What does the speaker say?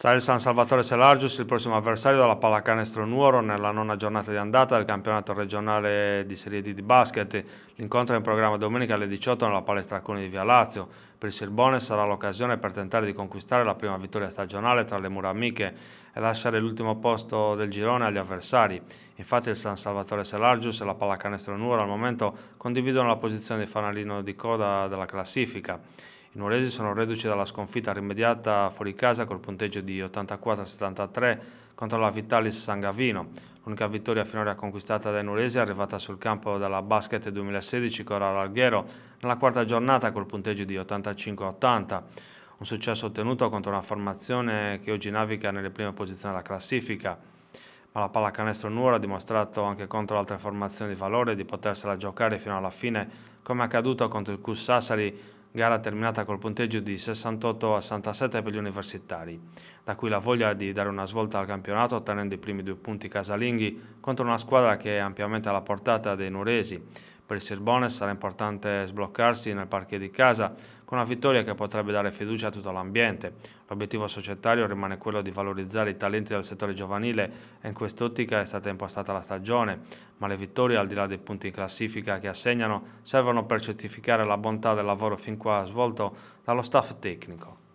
Sarà il San Salvatore Selargius il prossimo avversario della pallacanestro Nuoro nella nona giornata di andata del campionato regionale di Serie D di basket. L'incontro è in programma domenica alle 18 nella palestra Cuni di Via Lazio. Per il Sirbone sarà l'occasione per tentare di conquistare la prima vittoria stagionale tra le mura amiche e lasciare l'ultimo posto del girone agli avversari. Infatti il San Salvatore Selargius e la pallacanestro Nuoro al momento condividono la posizione di fanalino di coda della classifica. I nuoresi sono reduci dalla sconfitta rimediata fuori casa col punteggio di 84-73 contro la Vitalis Sangavino. L'unica vittoria finora conquistata dai nuoresi è arrivata sul campo della Basket 2016 Corallo Alghero nella quarta giornata col punteggio di 85-80. Un successo ottenuto contro una formazione che oggi naviga nelle prime posizioni della classifica. Ma la pallacanestro Nuoro ha dimostrato anche contro altre formazioni di valore di potersela giocare fino alla fine, come accaduto contro il Cus Sassari gara terminata col punteggio di 68 a 67 per gli universitari. Da cui la voglia di dare una svolta al campionato ottenendo i primi due punti casalinghi contro una squadra che è ampiamente alla portata dei nuresi, per il Cerbones sarà importante sbloccarsi nel parcheggio di casa con una vittoria che potrebbe dare fiducia a tutto l'ambiente. L'obiettivo societario rimane quello di valorizzare i talenti del settore giovanile e in quest'ottica è stata impostata la stagione, ma le vittorie al di là dei punti in classifica che assegnano servono per certificare la bontà del lavoro fin qua svolto dallo staff tecnico.